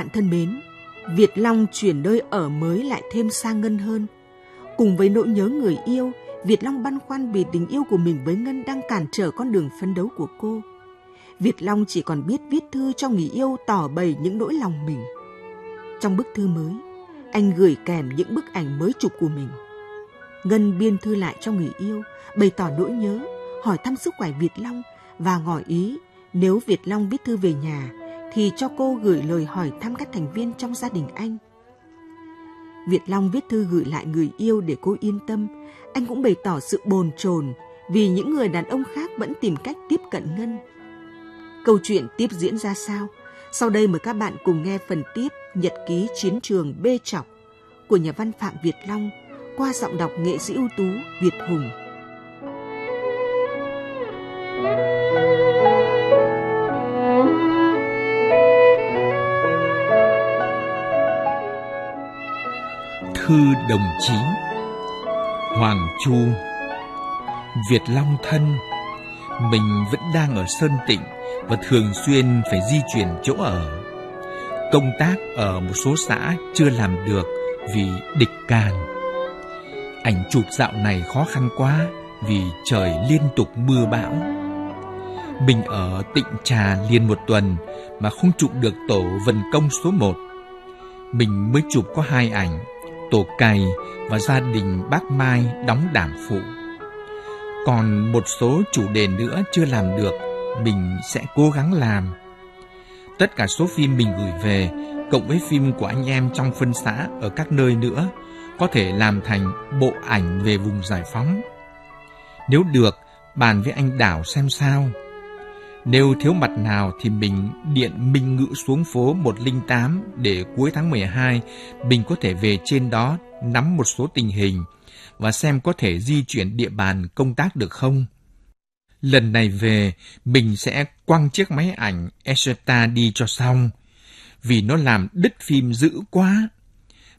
bạn thân mến, Việt Long chuyển nơi ở mới lại thêm xa Ngân hơn. Cùng với nỗi nhớ người yêu, Việt Long băn khoăn vì tình yêu của mình với Ngân đang cản trở con đường phấn đấu của cô. Việt Long chỉ còn biết viết thư cho người yêu tỏ bày những nỗi lòng mình. Trong bức thư mới, anh gửi kèm những bức ảnh mới chụp của mình. Ngân biên thư lại cho người yêu, bày tỏ nỗi nhớ, hỏi thăm sức khỏe Việt Long và ngỏ ý nếu Việt Long viết thư về nhà thì cho cô gửi lời hỏi thăm các thành viên trong gia đình anh. Việt Long viết thư gửi lại người yêu để cô yên tâm, anh cũng bày tỏ sự bồn chồn vì những người đàn ông khác vẫn tìm cách tiếp cận Ngân. Câu chuyện tiếp diễn ra sao? Sau đây mời các bạn cùng nghe phần tiếp Nhật ký chiến trường bê chọc của nhà văn Phạm Việt Long qua giọng đọc nghệ sĩ ưu tú Việt Hùng. thank you thư đồng chí hoàng chu việt long thân mình vẫn đang ở sơn tịnh và thường xuyên phải di chuyển chỗ ở công tác ở một số xã chưa làm được vì địch càn ảnh chụp dạo này khó khăn quá vì trời liên tục mưa bão mình ở tịnh trà liền một tuần mà không chụp được tổ vận công số 1 mình mới chụp có hai ảnh tổ cày và gia đình bác Mai đóng đảm phụ. Còn một số chủ đề nữa chưa làm được, mình sẽ cố gắng làm. Tất cả số phim mình gửi về, cộng với phim của anh em trong phân xã ở các nơi nữa, có thể làm thành bộ ảnh về vùng giải phóng. Nếu được, bàn với anh Đảo xem sao. Nếu thiếu mặt nào thì mình điện Minh Ngữ xuống phố 108 để cuối tháng 12 mình có thể về trên đó nắm một số tình hình và xem có thể di chuyển địa bàn công tác được không. Lần này về, mình sẽ quăng chiếc máy ảnh Esota đi cho xong, vì nó làm đứt phim dữ quá.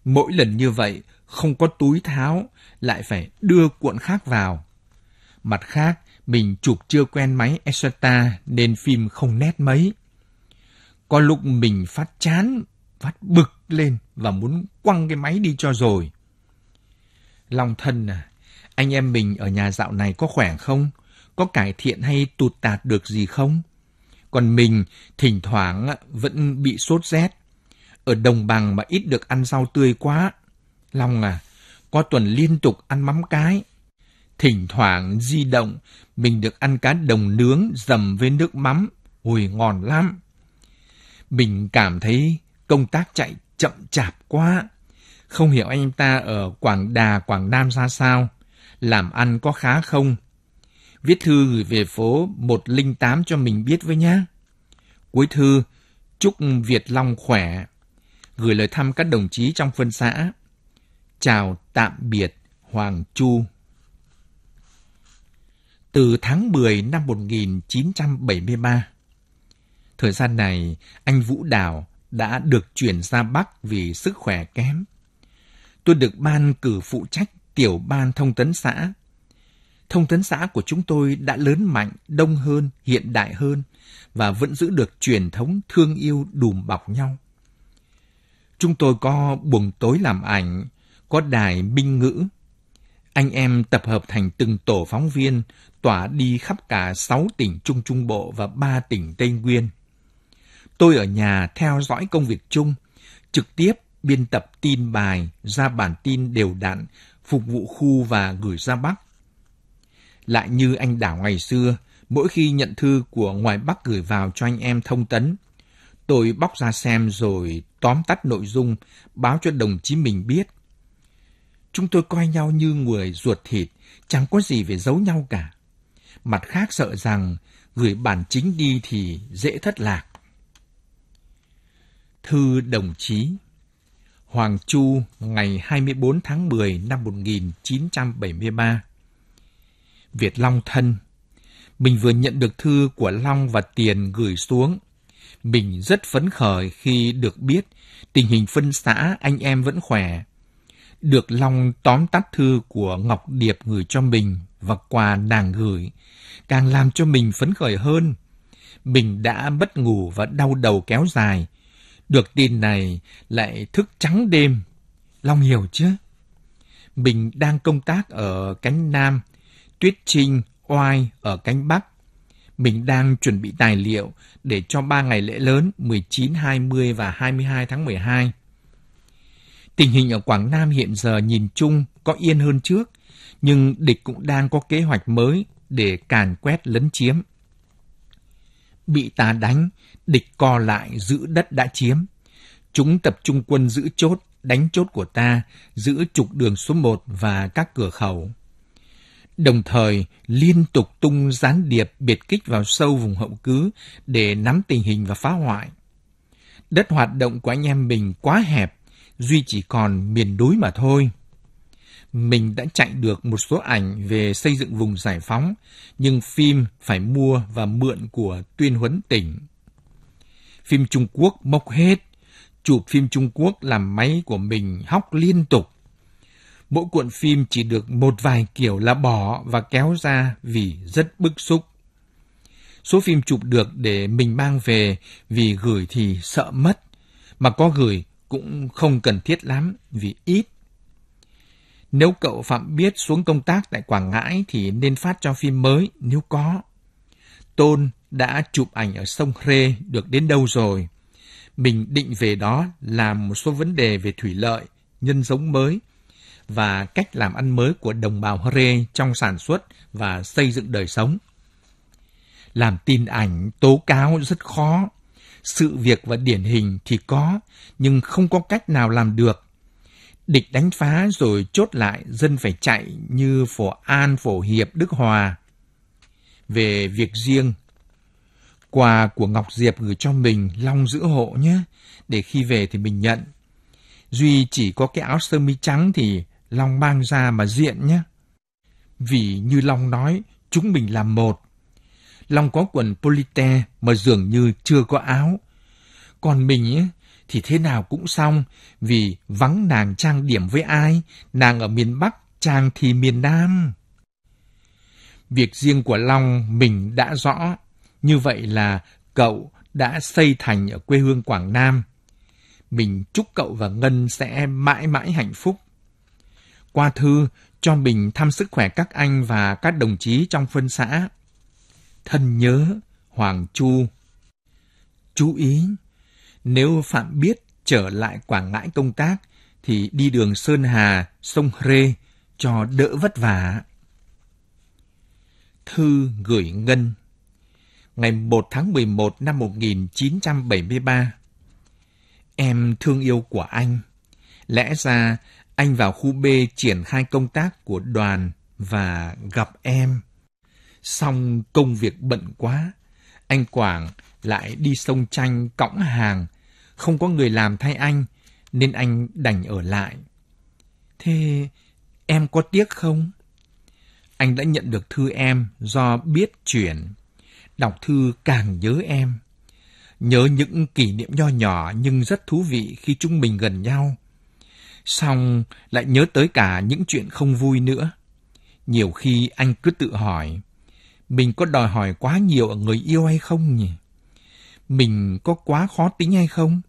Mỗi lần như vậy, không có túi tháo, lại phải đưa cuộn khác vào. Mặt khác, mình chụp chưa quen máy Exota nên phim không nét mấy. Có lúc mình phát chán, phát bực lên và muốn quăng cái máy đi cho rồi. Long thân à, anh em mình ở nhà dạo này có khỏe không? Có cải thiện hay tụt tạt được gì không? Còn mình thỉnh thoảng vẫn bị sốt rét. Ở đồng bằng mà ít được ăn rau tươi quá. Long à, có tuần liên tục ăn mắm cái, Thỉnh thoảng di động, mình được ăn cá đồng nướng dầm với nước mắm, ui ngon lắm. Mình cảm thấy công tác chạy chậm chạp quá. Không hiểu anh ta ở Quảng Đà, Quảng Nam ra sao, làm ăn có khá không. Viết thư gửi về phố 108 cho mình biết với nhé. Cuối thư, chúc Việt Long khỏe. Gửi lời thăm các đồng chí trong phân xã. Chào tạm biệt Hoàng Chu từ tháng 10 năm 1973. Thời gian này, anh Vũ Đào đã được chuyển ra Bắc vì sức khỏe kém. Tôi được ban cử phụ trách tiểu ban thông tấn xã. Thông tấn xã của chúng tôi đã lớn mạnh, đông hơn, hiện đại hơn và vẫn giữ được truyền thống thương yêu đùm bọc nhau. Chúng tôi có buồng tối làm ảnh, có đài minh ngữ, anh em tập hợp thành từng tổ phóng viên, tỏa đi khắp cả 6 tỉnh Trung Trung Bộ và 3 tỉnh Tây Nguyên. Tôi ở nhà theo dõi công việc chung, trực tiếp biên tập tin bài, ra bản tin đều đặn, phục vụ khu và gửi ra Bắc. Lại như anh Đảo ngày xưa, mỗi khi nhận thư của ngoài Bắc gửi vào cho anh em thông tấn, tôi bóc ra xem rồi tóm tắt nội dung, báo cho đồng chí mình biết – Chúng tôi coi nhau như người ruột thịt, chẳng có gì phải giấu nhau cả. Mặt khác sợ rằng gửi bản chính đi thì dễ thất lạc. Thư đồng chí Hoàng Chu ngày 24 tháng 10 năm 1973 Việt Long thân Mình vừa nhận được thư của Long và Tiền gửi xuống. Mình rất phấn khởi khi được biết tình hình phân xã anh em vẫn khỏe được Long tóm tắt thư của Ngọc Điệp gửi cho mình và quà nàng gửi, càng làm cho mình phấn khởi hơn. Mình đã mất ngủ và đau đầu kéo dài. Được tin này lại thức trắng đêm. Long hiểu chứ? Mình đang công tác ở cánh Nam, Tuyết Trinh, Oai ở cánh Bắc. Mình đang chuẩn bị tài liệu để cho ba ngày lễ lớn 19, 20 và 22 tháng 12. Tình hình ở Quảng Nam hiện giờ nhìn chung có yên hơn trước, nhưng địch cũng đang có kế hoạch mới để càn quét lấn chiếm. Bị ta đánh, địch co lại giữ đất đã chiếm. Chúng tập trung quân giữ chốt, đánh chốt của ta, giữ trục đường số 1 và các cửa khẩu. Đồng thời liên tục tung gián điệp biệt kích vào sâu vùng hậu cứ để nắm tình hình và phá hoại. Đất hoạt động của anh em mình quá hẹp, duy chỉ còn miền núi mà thôi. Mình đã chạy được một số ảnh về xây dựng vùng giải phóng, nhưng phim phải mua và mượn của tuyên huấn tỉnh. Phim Trung Quốc mốc hết, chụp phim Trung Quốc làm máy của mình hóc liên tục. Mỗi cuộn phim chỉ được một vài kiểu là bỏ và kéo ra vì rất bức xúc. Số phim chụp được để mình mang về vì gửi thì sợ mất, mà có gửi cũng không cần thiết lắm vì ít. Nếu cậu Phạm Biết xuống công tác tại Quảng Ngãi thì nên phát cho phim mới nếu có. Tôn đã chụp ảnh ở sông rê được đến đâu rồi? Mình định về đó làm một số vấn đề về thủy lợi, nhân giống mới và cách làm ăn mới của đồng bào rê trong sản xuất và xây dựng đời sống. Làm tin ảnh tố cáo rất khó sự việc và điển hình thì có, nhưng không có cách nào làm được. Địch đánh phá rồi chốt lại, dân phải chạy như Phổ An, Phổ Hiệp, Đức Hòa. Về việc riêng, quà của Ngọc Diệp gửi cho mình long giữ hộ nhé, để khi về thì mình nhận. Duy chỉ có cái áo sơ mi trắng thì Long mang ra mà diện nhé. Vì như Long nói, chúng mình làm một. Long có quần polite mà dường như chưa có áo. Còn mình ấy, thì thế nào cũng xong, vì vắng nàng trang điểm với ai, nàng ở miền Bắc, chàng thì miền Nam. Việc riêng của Long mình đã rõ, như vậy là cậu đã xây thành ở quê hương Quảng Nam. Mình chúc cậu và Ngân sẽ mãi mãi hạnh phúc. Qua thư, cho mình thăm sức khỏe các anh và các đồng chí trong phân xã thân nhớ, Hoàng Chu. Chú ý, nếu Phạm biết trở lại Quảng Ngãi công tác, thì đi đường Sơn Hà, sông Rê cho đỡ vất vả. Thư gửi Ngân Ngày 1 tháng 11 năm 1973 Em thương yêu của anh. Lẽ ra anh vào khu B triển khai công tác của đoàn và gặp em Xong công việc bận quá, anh Quảng lại đi sông tranh cõng hàng, không có người làm thay anh, nên anh đành ở lại. Thế em có tiếc không? Anh đã nhận được thư em do biết chuyển. Đọc thư càng nhớ em. Nhớ những kỷ niệm nho nhỏ nhưng rất thú vị khi chúng mình gần nhau. Xong lại nhớ tới cả những chuyện không vui nữa. Nhiều khi anh cứ tự hỏi, mình có đòi hỏi quá nhiều ở người yêu hay không nhỉ? Mình có quá khó tính hay không?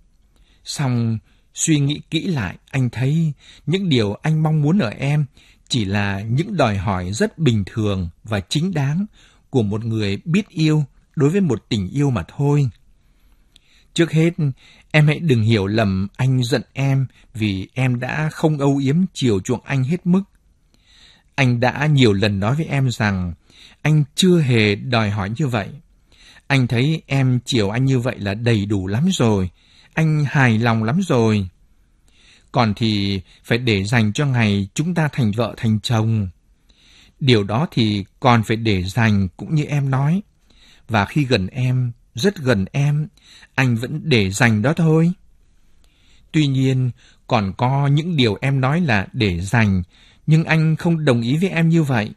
Xong, suy nghĩ kỹ lại, anh thấy những điều anh mong muốn ở em chỉ là những đòi hỏi rất bình thường và chính đáng của một người biết yêu đối với một tình yêu mà thôi. Trước hết, em hãy đừng hiểu lầm anh giận em vì em đã không âu yếm chiều chuộng anh hết mức. Anh đã nhiều lần nói với em rằng anh chưa hề đòi hỏi như vậy. Anh thấy em chiều anh như vậy là đầy đủ lắm rồi. Anh hài lòng lắm rồi. Còn thì phải để dành cho ngày chúng ta thành vợ thành chồng. Điều đó thì còn phải để dành cũng như em nói. Và khi gần em, rất gần em, anh vẫn để dành đó thôi. Tuy nhiên, còn có những điều em nói là để dành, nhưng anh không đồng ý với em như vậy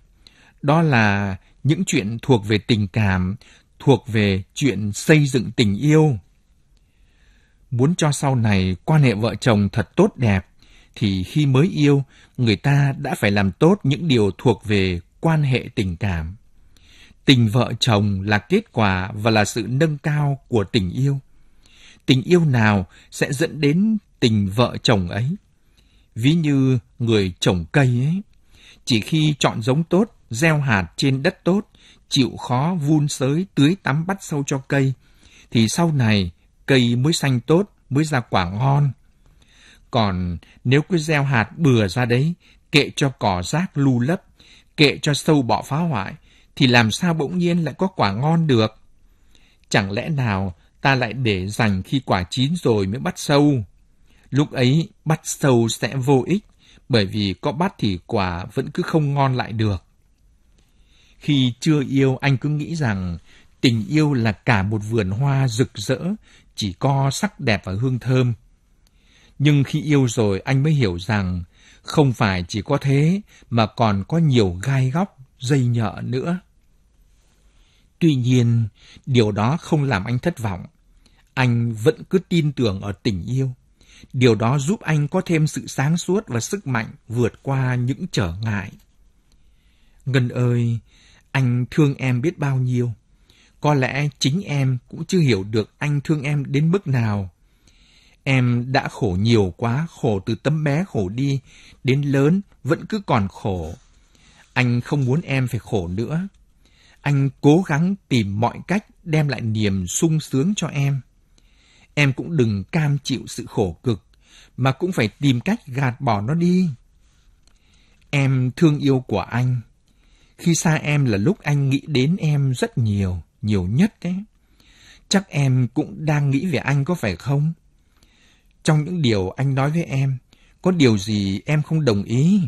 đó là những chuyện thuộc về tình cảm, thuộc về chuyện xây dựng tình yêu. Muốn cho sau này quan hệ vợ chồng thật tốt đẹp, thì khi mới yêu, người ta đã phải làm tốt những điều thuộc về quan hệ tình cảm. Tình vợ chồng là kết quả và là sự nâng cao của tình yêu. Tình yêu nào sẽ dẫn đến tình vợ chồng ấy? Ví như người trồng cây ấy, chỉ khi chọn giống tốt gieo hạt trên đất tốt, chịu khó vun sới tưới tắm bắt sâu cho cây, thì sau này cây mới xanh tốt, mới ra quả ngon. Còn nếu cứ gieo hạt bừa ra đấy, kệ cho cỏ rác lu lấp, kệ cho sâu bọ phá hoại, thì làm sao bỗng nhiên lại có quả ngon được? Chẳng lẽ nào ta lại để dành khi quả chín rồi mới bắt sâu? Lúc ấy bắt sâu sẽ vô ích, bởi vì có bắt thì quả vẫn cứ không ngon lại được. Khi chưa yêu anh cứ nghĩ rằng tình yêu là cả một vườn hoa rực rỡ, chỉ có sắc đẹp và hương thơm. Nhưng khi yêu rồi anh mới hiểu rằng không phải chỉ có thế mà còn có nhiều gai góc, dây nhợ nữa. Tuy nhiên, điều đó không làm anh thất vọng. Anh vẫn cứ tin tưởng ở tình yêu. Điều đó giúp anh có thêm sự sáng suốt và sức mạnh vượt qua những trở ngại. Ngân ơi, anh thương em biết bao nhiêu. Có lẽ chính em cũng chưa hiểu được anh thương em đến mức nào. Em đã khổ nhiều quá, khổ từ tấm bé khổ đi, đến lớn vẫn cứ còn khổ. Anh không muốn em phải khổ nữa. Anh cố gắng tìm mọi cách đem lại niềm sung sướng cho em. Em cũng đừng cam chịu sự khổ cực, mà cũng phải tìm cách gạt bỏ nó đi. Em thương yêu của anh, khi xa em là lúc anh nghĩ đến em rất nhiều, nhiều nhất đấy. Chắc em cũng đang nghĩ về anh có phải không? Trong những điều anh nói với em, có điều gì em không đồng ý?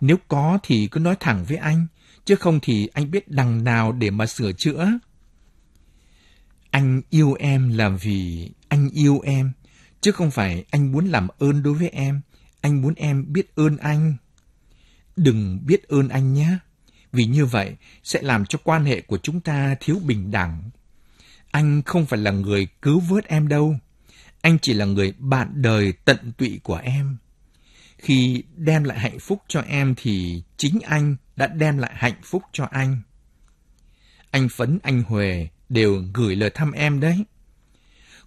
Nếu có thì cứ nói thẳng với anh, chứ không thì anh biết đằng nào để mà sửa chữa. Anh yêu em là vì anh yêu em, chứ không phải anh muốn làm ơn đối với em, anh muốn em biết ơn anh. Đừng biết ơn anh nhé vì như vậy sẽ làm cho quan hệ của chúng ta thiếu bình đẳng. Anh không phải là người cứu vớt em đâu. Anh chỉ là người bạn đời tận tụy của em. Khi đem lại hạnh phúc cho em thì chính anh đã đem lại hạnh phúc cho anh. Anh Phấn, anh Huề đều gửi lời thăm em đấy.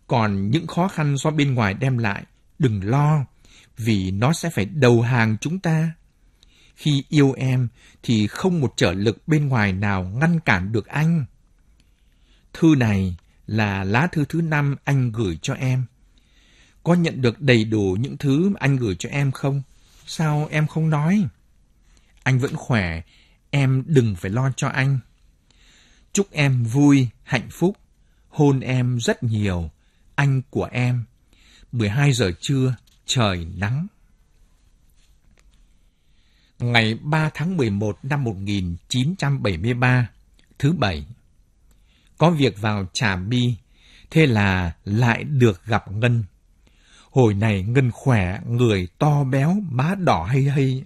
Còn những khó khăn do bên ngoài đem lại, đừng lo, vì nó sẽ phải đầu hàng chúng ta. Khi yêu em thì không một trở lực bên ngoài nào ngăn cản được anh. Thư này là lá thư thứ năm anh gửi cho em. Có nhận được đầy đủ những thứ anh gửi cho em không? Sao em không nói? Anh vẫn khỏe, em đừng phải lo cho anh. Chúc em vui, hạnh phúc, hôn em rất nhiều, anh của em. 12 giờ trưa, trời nắng ngày 3 tháng 11 năm 1973, thứ Bảy. Có việc vào Trà Bi, thế là lại được gặp Ngân. Hồi này Ngân khỏe, người to béo, má đỏ hay hay.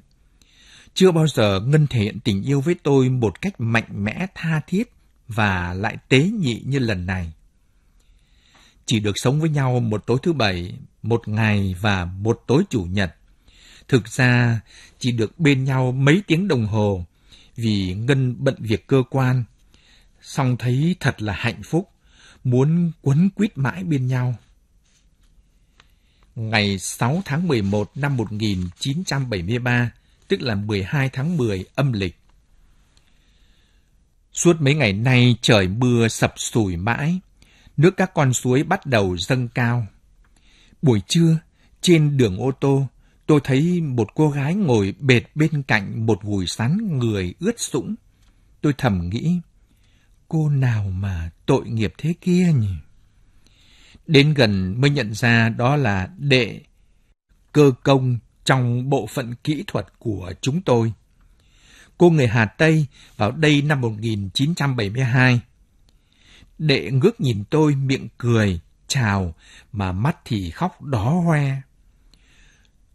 Chưa bao giờ Ngân thể hiện tình yêu với tôi một cách mạnh mẽ tha thiết và lại tế nhị như lần này. Chỉ được sống với nhau một tối thứ Bảy, một ngày và một tối Chủ nhật Thực ra, chỉ được bên nhau mấy tiếng đồng hồ vì Ngân bận việc cơ quan. Xong thấy thật là hạnh phúc, muốn quấn quýt mãi bên nhau. Ngày 6 tháng 11 năm 1973, tức là 12 tháng 10 âm lịch. Suốt mấy ngày nay trời mưa sập sùi mãi, nước các con suối bắt đầu dâng cao. Buổi trưa, trên đường ô tô, tôi thấy một cô gái ngồi bệt bên cạnh một vùi sắn người ướt sũng. Tôi thầm nghĩ, cô nào mà tội nghiệp thế kia nhỉ? Đến gần mới nhận ra đó là đệ, cơ công trong bộ phận kỹ thuật của chúng tôi. Cô người Hà Tây vào đây năm 1972. Đệ ngước nhìn tôi miệng cười, chào, mà mắt thì khóc đỏ hoe.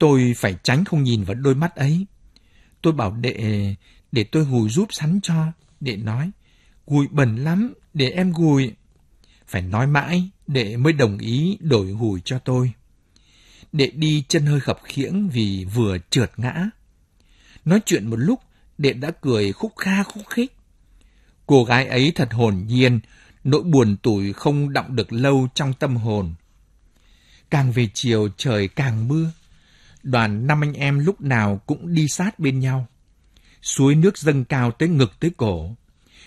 Tôi phải tránh không nhìn vào đôi mắt ấy. Tôi bảo đệ, để tôi gùi giúp sắn cho. Đệ nói, gùi bẩn lắm, để em gùi. Phải nói mãi, đệ mới đồng ý đổi gùi cho tôi. Đệ đi chân hơi khập khiễng vì vừa trượt ngã. Nói chuyện một lúc, đệ đã cười khúc kha khúc khích. Cô gái ấy thật hồn nhiên, nỗi buồn tủi không đọng được lâu trong tâm hồn. Càng về chiều trời càng mưa, đoàn năm anh em lúc nào cũng đi sát bên nhau. Suối nước dâng cao tới ngực tới cổ,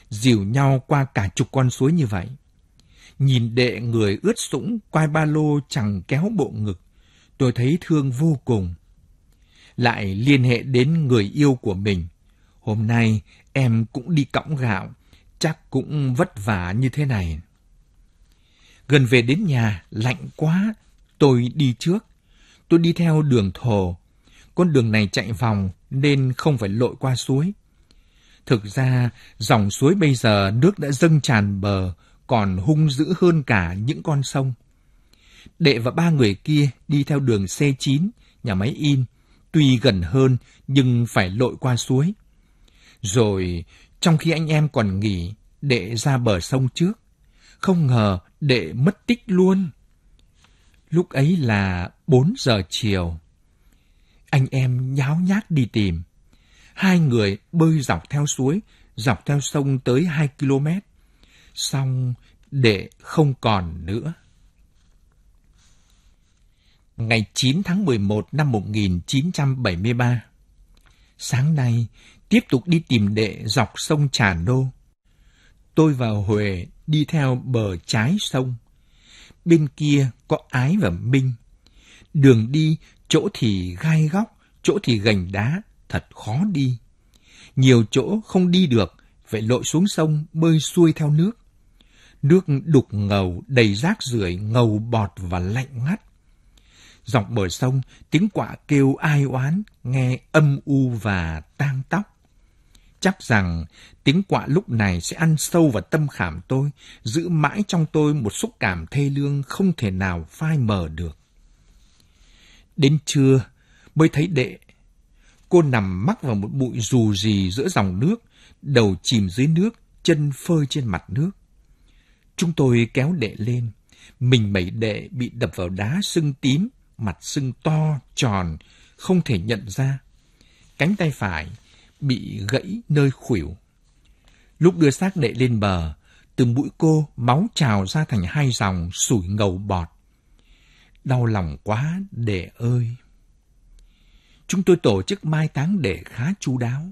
dìu nhau qua cả chục con suối như vậy. Nhìn đệ người ướt sũng, quai ba lô chẳng kéo bộ ngực, tôi thấy thương vô cùng. Lại liên hệ đến người yêu của mình. Hôm nay em cũng đi cõng gạo, chắc cũng vất vả như thế này. Gần về đến nhà, lạnh quá, tôi đi trước tôi đi theo đường thổ. Con đường này chạy vòng nên không phải lội qua suối. Thực ra, dòng suối bây giờ nước đã dâng tràn bờ, còn hung dữ hơn cả những con sông. Đệ và ba người kia đi theo đường C9, nhà máy in, tuy gần hơn nhưng phải lội qua suối. Rồi, trong khi anh em còn nghỉ, đệ ra bờ sông trước. Không ngờ đệ mất tích luôn. Lúc ấy là 4 giờ chiều. Anh em nháo nhác đi tìm. Hai người bơi dọc theo suối, dọc theo sông tới 2 km. Xong, đệ không còn nữa. Ngày 9 tháng 11 năm 1973 Sáng nay, tiếp tục đi tìm đệ dọc sông Trà nô, Tôi và Huệ đi theo bờ trái sông. Bên kia có Ái và Minh Đường đi, chỗ thì gai góc, chỗ thì gành đá, thật khó đi. Nhiều chỗ không đi được, phải lội xuống sông bơi xuôi theo nước. Nước đục ngầu, đầy rác rưởi ngầu bọt và lạnh ngắt. Dọc bờ sông, tiếng quạ kêu ai oán, nghe âm u và tang tóc. Chắc rằng tiếng quạ lúc này sẽ ăn sâu vào tâm khảm tôi, giữ mãi trong tôi một xúc cảm thê lương không thể nào phai mờ được. Đến trưa mới thấy đệ. Cô nằm mắc vào một bụi dù gì giữa dòng nước, đầu chìm dưới nước, chân phơi trên mặt nước. Chúng tôi kéo đệ lên. Mình mẩy đệ bị đập vào đá sưng tím, mặt sưng to, tròn, không thể nhận ra. Cánh tay phải bị gãy nơi khuỷu. Lúc đưa xác đệ lên bờ, từ mũi cô máu trào ra thành hai dòng sủi ngầu bọt. Đau lòng quá, đệ ơi! Chúng tôi tổ chức mai táng đệ khá chu đáo.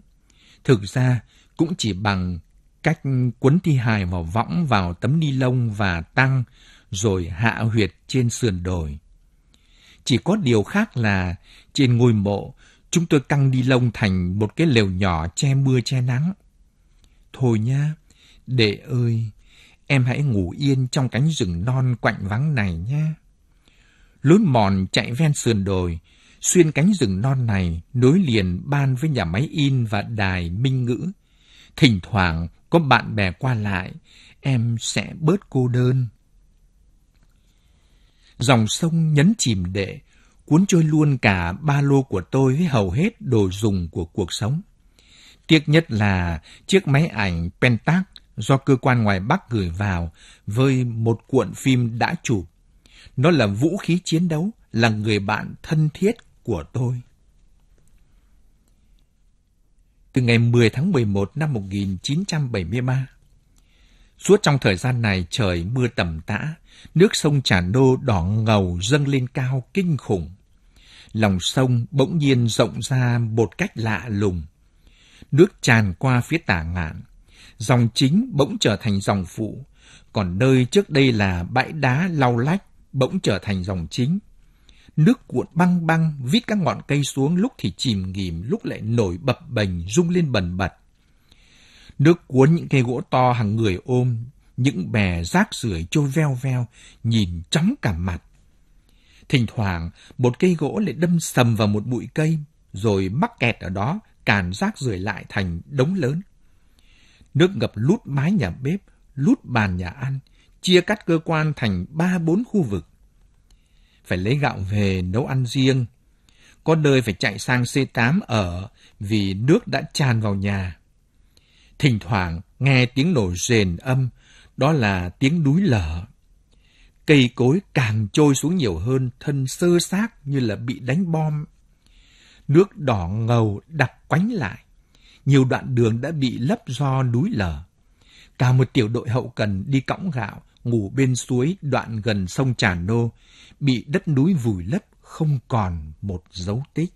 Thực ra, cũng chỉ bằng cách quấn thi hài vào võng vào tấm ni lông và tăng, rồi hạ huyệt trên sườn đồi. Chỉ có điều khác là trên ngôi mộ, chúng tôi căng ni lông thành một cái lều nhỏ che mưa che nắng. Thôi nha, đệ ơi, em hãy ngủ yên trong cánh rừng non quạnh vắng này nhé lún mòn chạy ven sườn đồi, xuyên cánh rừng non này nối liền ban với nhà máy in và đài minh ngữ. Thỉnh thoảng có bạn bè qua lại, em sẽ bớt cô đơn. Dòng sông nhấn chìm đệ, cuốn trôi luôn cả ba lô của tôi với hầu hết đồ dùng của cuộc sống. Tiếc nhất là chiếc máy ảnh Pentax do cơ quan ngoài Bắc gửi vào với một cuộn phim đã chụp nó là vũ khí chiến đấu, là người bạn thân thiết của tôi. Từ ngày 10 tháng 11 năm 1973, suốt trong thời gian này trời mưa tầm tã, nước sông Trà Nô đỏ ngầu dâng lên cao kinh khủng. Lòng sông bỗng nhiên rộng ra một cách lạ lùng. Nước tràn qua phía tả ngạn, dòng chính bỗng trở thành dòng phụ, còn nơi trước đây là bãi đá lau lách bỗng trở thành dòng chính. Nước cuộn băng băng, vít các ngọn cây xuống lúc thì chìm nghỉm, lúc lại nổi bập bềnh, rung lên bần bật. Nước cuốn những cây gỗ to hàng người ôm, những bè rác rưởi trôi veo veo, nhìn chóng cả mặt. Thỉnh thoảng, một cây gỗ lại đâm sầm vào một bụi cây, rồi mắc kẹt ở đó, càn rác rưởi lại thành đống lớn. Nước ngập lút mái nhà bếp, lút bàn nhà ăn, chia cắt cơ quan thành ba bốn khu vực. Phải lấy gạo về nấu ăn riêng. Có đời phải chạy sang C8 ở vì nước đã tràn vào nhà. Thỉnh thoảng nghe tiếng nổ rền âm, đó là tiếng núi lở. Cây cối càng trôi xuống nhiều hơn, thân sơ xác như là bị đánh bom. Nước đỏ ngầu đặc quánh lại. Nhiều đoạn đường đã bị lấp do núi lở. Cả một tiểu đội hậu cần đi cõng gạo ngủ bên suối đoạn gần sông Trà Nô, bị đất núi vùi lấp không còn một dấu tích.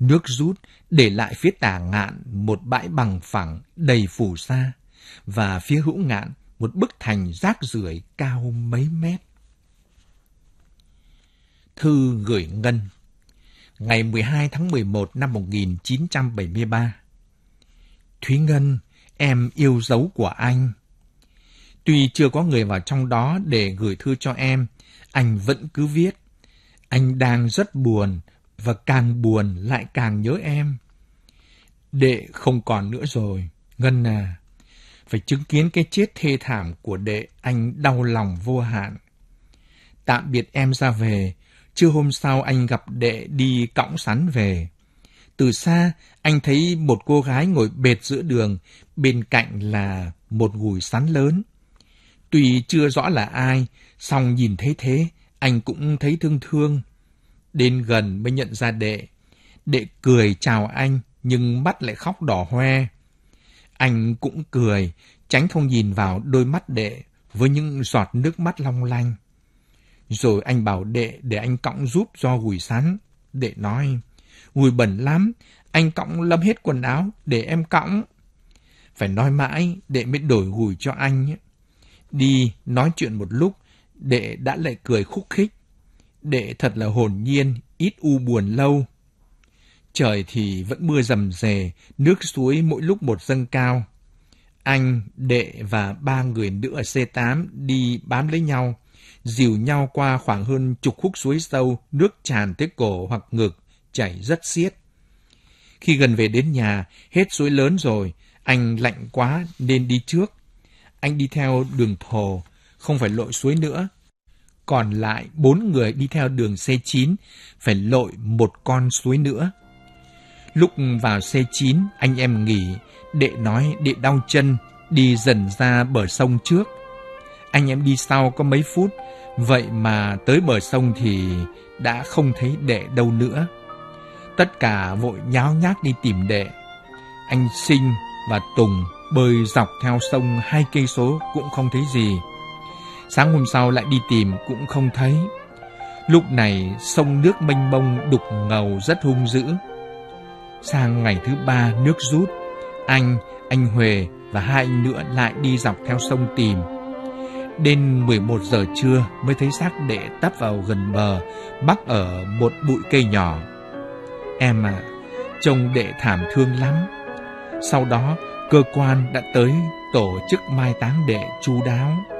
Nước rút để lại phía tà ngạn một bãi bằng phẳng đầy phù sa và phía hữu ngạn một bức thành rác rưởi cao mấy mét. Thư gửi Ngân Ngày 12 tháng 11 năm 1973 Thúy Ngân, em yêu dấu của anh. Tuy chưa có người vào trong đó để gửi thư cho em, anh vẫn cứ viết. Anh đang rất buồn và càng buồn lại càng nhớ em. Đệ không còn nữa rồi, Ngân à. Phải chứng kiến cái chết thê thảm của đệ, anh đau lòng vô hạn. Tạm biệt em ra về, chưa hôm sau anh gặp đệ đi cõng sắn về. Từ xa, anh thấy một cô gái ngồi bệt giữa đường, bên cạnh là một gùi sắn lớn. Tuy chưa rõ là ai, song nhìn thấy thế, anh cũng thấy thương thương. Đến gần mới nhận ra đệ. Đệ cười chào anh, nhưng mắt lại khóc đỏ hoe. Anh cũng cười, tránh không nhìn vào đôi mắt đệ với những giọt nước mắt long lanh. Rồi anh bảo đệ để anh cõng giúp do gùi sắn. Đệ nói, gùi bẩn lắm, anh cõng lâm hết quần áo để em cõng. Phải nói mãi, đệ mới đổi gùi cho anh. Ấy. Đi nói chuyện một lúc, đệ đã lại cười khúc khích. Đệ thật là hồn nhiên, ít u buồn lâu. Trời thì vẫn mưa rầm rề, nước suối mỗi lúc một dâng cao. Anh, đệ và ba người nữa ở C8 đi bám lấy nhau, dìu nhau qua khoảng hơn chục khúc suối sâu, nước tràn tới cổ hoặc ngực, chảy rất xiết. Khi gần về đến nhà, hết suối lớn rồi, anh lạnh quá nên đi trước. Anh đi theo đường thồ, không phải lội suối nữa. Còn lại bốn người đi theo đường C9, phải lội một con suối nữa. Lúc vào C9, anh em nghỉ, đệ nói đệ đau chân, đi dần ra bờ sông trước. Anh em đi sau có mấy phút, vậy mà tới bờ sông thì đã không thấy đệ đâu nữa. Tất cả vội nháo nhác đi tìm đệ. Anh Sinh và Tùng bơi dọc theo sông hai cây số cũng không thấy gì. Sáng hôm sau lại đi tìm cũng không thấy. Lúc này sông nước mênh mông đục ngầu rất hung dữ. Sang ngày thứ ba nước rút, anh, anh Huệ và hai anh nữa lại đi dọc theo sông tìm. Đến 11 giờ trưa mới thấy xác đệ tấp vào gần bờ, mắc ở một bụi cây nhỏ. Em ạ, à, trông đệ thảm thương lắm. Sau đó cơ quan đã tới tổ chức mai táng đệ chú đáo